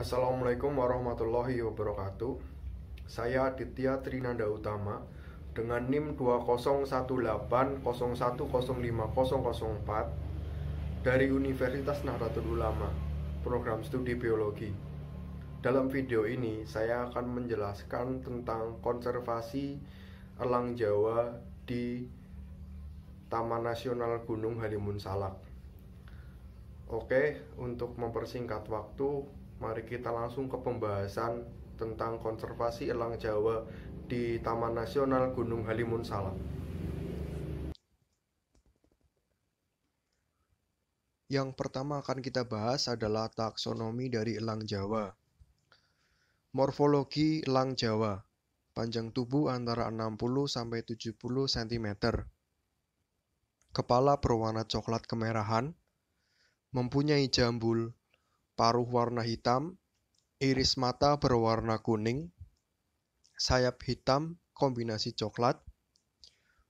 Assalamualaikum warahmatullahi wabarakatuh Saya Aditya Trinanda Utama Dengan NIM 201801050004 Dari Universitas Nahdlatul Ulama Program Studi Biologi Dalam video ini saya akan menjelaskan tentang konservasi elang Jawa di Taman Nasional Gunung Halimun Salak Oke, untuk mempersingkat waktu, Mari kita langsung ke pembahasan tentang konservasi elang Jawa di Taman Nasional Gunung Halimun Salak. Yang pertama akan kita bahas adalah taksonomi dari elang Jawa. Morfologi elang Jawa. Panjang tubuh antara 60 sampai 70 cm. Kepala berwarna coklat kemerahan, mempunyai jambul, paruh warna hitam, iris mata berwarna kuning, sayap hitam kombinasi coklat,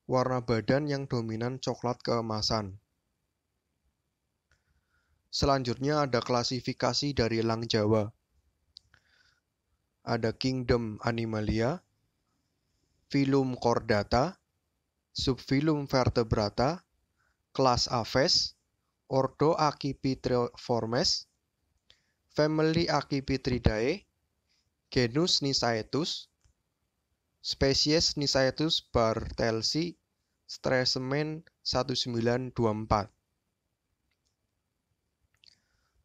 warna badan yang dominan coklat keemasan. Selanjutnya ada klasifikasi dari Lang Jawa. Ada Kingdom Animalia, Phylum Chordata, Subphylum Vertebrata, Kelas Aves, Ordo Formes, family Accipitridae, genus Nisaetus, spesies Nisaetus bartelsi, stresemen 1924.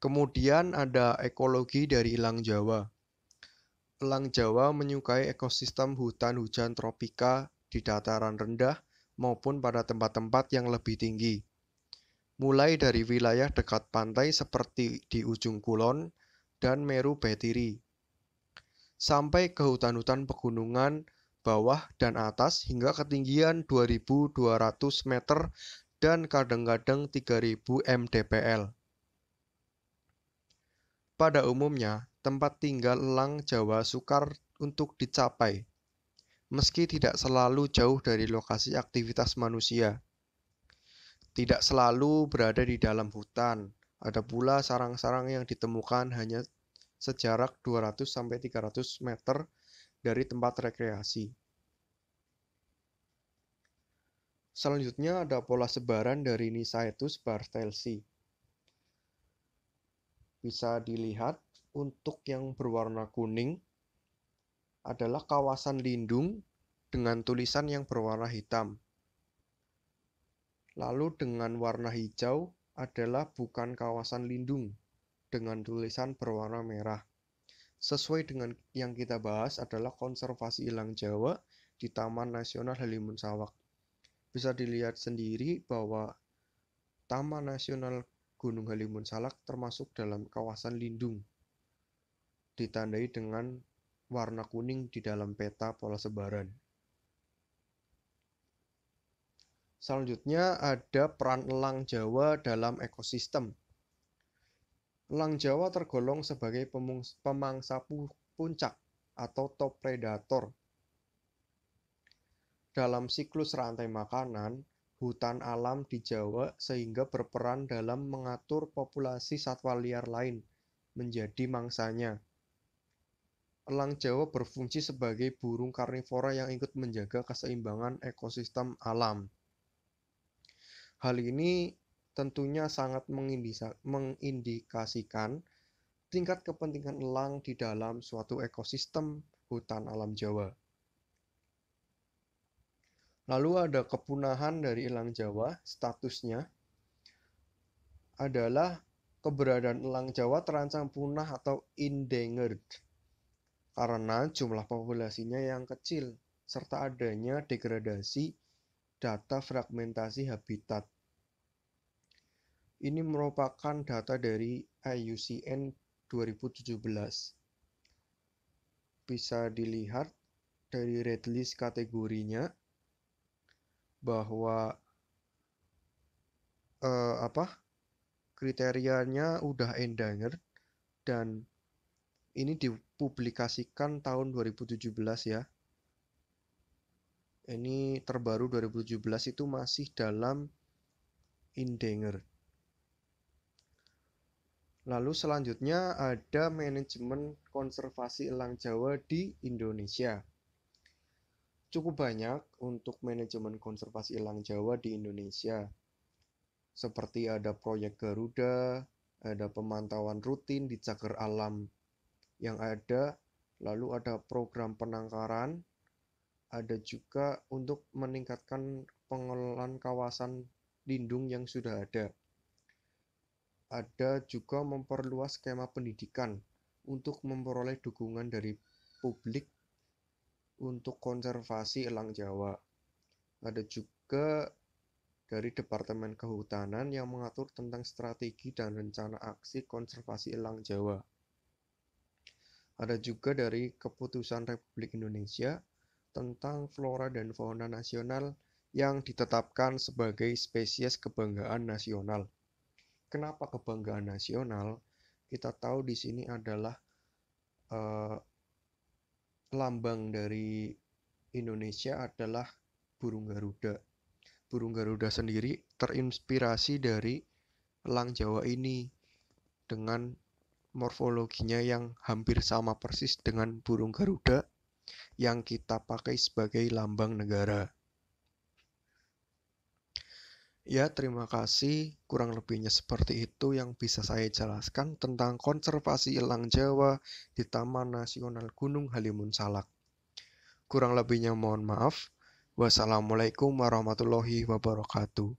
Kemudian ada ekologi dari elang Jawa. Elang Jawa menyukai ekosistem hutan hujan tropika di dataran rendah maupun pada tempat-tempat yang lebih tinggi mulai dari wilayah dekat pantai seperti di ujung kulon dan Meru Betiri, sampai ke hutan-hutan pegunungan bawah dan atas hingga ketinggian 2.200 meter dan kadang-kadang 3.000 mdpl. Pada umumnya, tempat tinggal lang Jawa sukar untuk dicapai, meski tidak selalu jauh dari lokasi aktivitas manusia tidak selalu berada di dalam hutan. Ada pula sarang-sarang yang ditemukan hanya sejarak 200 300 meter dari tempat rekreasi. Selanjutnya ada pola sebaran dari Nisaetus bartelsi. Bisa dilihat untuk yang berwarna kuning adalah kawasan lindung dengan tulisan yang berwarna hitam. Lalu dengan warna hijau adalah bukan kawasan lindung dengan tulisan berwarna merah. Sesuai dengan yang kita bahas adalah konservasi elang Jawa di Taman Nasional Halimun Sawak. Bisa dilihat sendiri bahwa Taman Nasional Gunung Halimun Salak termasuk dalam kawasan lindung. Ditandai dengan warna kuning di dalam peta pola sebaran. Selanjutnya ada peran elang Jawa dalam ekosistem. Elang Jawa tergolong sebagai pemangsa puncak atau top predator. Dalam siklus rantai makanan, hutan alam di Jawa sehingga berperan dalam mengatur populasi satwa liar lain menjadi mangsanya. Elang Jawa berfungsi sebagai burung karnivora yang ikut menjaga keseimbangan ekosistem alam. Hal ini tentunya sangat mengindikasikan tingkat kepentingan elang di dalam suatu ekosistem hutan alam Jawa. Lalu ada kepunahan dari elang Jawa, statusnya adalah keberadaan elang Jawa terancam punah atau endangered karena jumlah populasinya yang kecil serta adanya degradasi data fragmentasi habitat. Ini merupakan data dari IUCN 2017. Bisa dilihat dari red list kategorinya bahwa eh, apa kriterianya udah endanger dan ini dipublikasikan tahun 2017 ya. Ini terbaru 2017 itu masih dalam endanger. Lalu selanjutnya ada manajemen konservasi elang Jawa di Indonesia. Cukup banyak untuk manajemen konservasi elang Jawa di Indonesia. Seperti ada proyek Garuda, ada pemantauan rutin di cagar alam yang ada, lalu ada program penangkaran, ada juga untuk meningkatkan pengelolaan kawasan lindung yang sudah ada. Ada juga memperluas skema pendidikan untuk memperoleh dukungan dari publik untuk konservasi elang Jawa. Ada juga dari Departemen Kehutanan yang mengatur tentang strategi dan rencana aksi konservasi elang Jawa. Ada juga dari keputusan Republik Indonesia tentang flora dan fauna nasional yang ditetapkan sebagai spesies kebanggaan nasional kenapa kebanggaan nasional kita tahu di sini adalah uh, lambang dari Indonesia adalah burung garuda. Burung garuda sendiri terinspirasi dari elang Jawa ini dengan morfologinya yang hampir sama persis dengan burung garuda yang kita pakai sebagai lambang negara. Ya, terima kasih. Kurang lebihnya seperti itu yang bisa saya jelaskan tentang konservasi elang Jawa di Taman Nasional Gunung Halimun Salak. Kurang lebihnya mohon maaf. Wassalamualaikum warahmatullahi wabarakatuh.